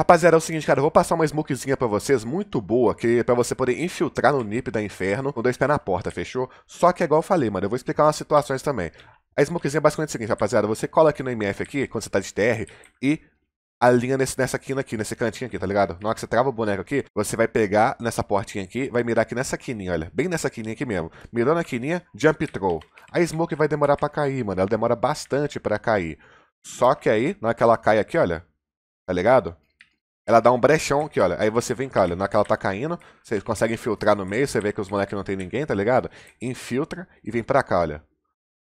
Rapaziada, é o seguinte, cara, eu vou passar uma smokezinha pra vocês, muito boa, que é pra você poder infiltrar no nip da Inferno, com dois pés na porta, fechou? Só que é igual eu falei, mano, eu vou explicar umas situações também. A smokezinha é basicamente o seguinte, rapaziada, você cola aqui no MF aqui, quando você tá de TR, e alinha nesse, nessa quina aqui, nesse cantinho aqui, tá ligado? Na hora que você trava o boneco aqui, você vai pegar nessa portinha aqui, vai mirar aqui nessa quininha, olha, bem nessa quininha aqui mesmo. Mirou na quininha, jump throw. A smoke vai demorar pra cair, mano, ela demora bastante pra cair. Só que aí, na hora que ela cai aqui, olha, tá ligado? ela dá um brechão aqui, olha. Aí você vem cá, olha, naquela tá caindo, você consegue infiltrar no meio, você vê que os moleques não tem ninguém, tá ligado? Infiltra e vem pra cá, olha.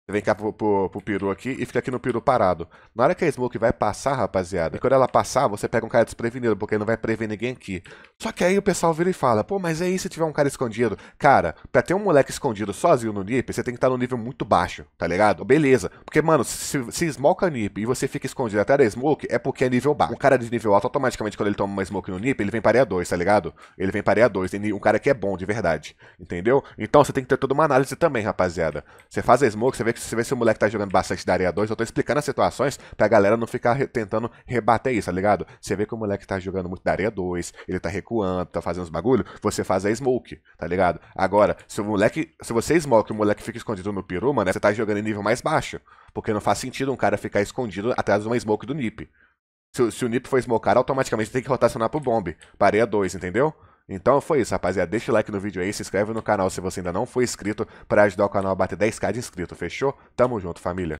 Vem cá pro, pro, pro, peru aqui e fica aqui no peru parado. Na hora que a Smoke vai passar, rapaziada, e quando ela passar, você pega um cara desprevenido, porque não vai prever ninguém aqui. Só que aí o pessoal vira e fala, pô, mas aí se tiver um cara escondido? Cara, pra ter um moleque escondido sozinho no NIP, você tem que estar tá num nível muito baixo, tá ligado? Beleza. Porque, mano, se, se Smoke a NIP e você fica escondido até da Smoke, é porque é nível baixo. Um cara de nível alto, automaticamente, quando ele toma uma Smoke no NIP, ele vem pareia 2, tá ligado? Ele vem pareia 2. Um cara que é bom, de verdade. Entendeu? Então você tem que ter toda uma análise também, rapaziada. Você faz a Smoke, você vê você vê se o moleque tá jogando bastante da Areia 2, eu tô explicando as situações pra galera não ficar re tentando rebater isso, tá ligado? Você vê que o moleque tá jogando muito da Areia 2, ele tá recuando, tá fazendo os bagulho, você faz a smoke, tá ligado? Agora, se o moleque. Se você smoke e o moleque fica escondido no peru, mano, você tá jogando em nível mais baixo. Porque não faz sentido um cara ficar escondido atrás de uma smoke do NIP. Se, se o NIP for smocar, automaticamente tem que rotacionar pro bomb. Pareia 2, entendeu? Então foi isso, rapaziada. Deixa o like no vídeo aí, se inscreve no canal se você ainda não for inscrito para ajudar o canal a bater 10k de inscrito, fechou? Tamo junto, família.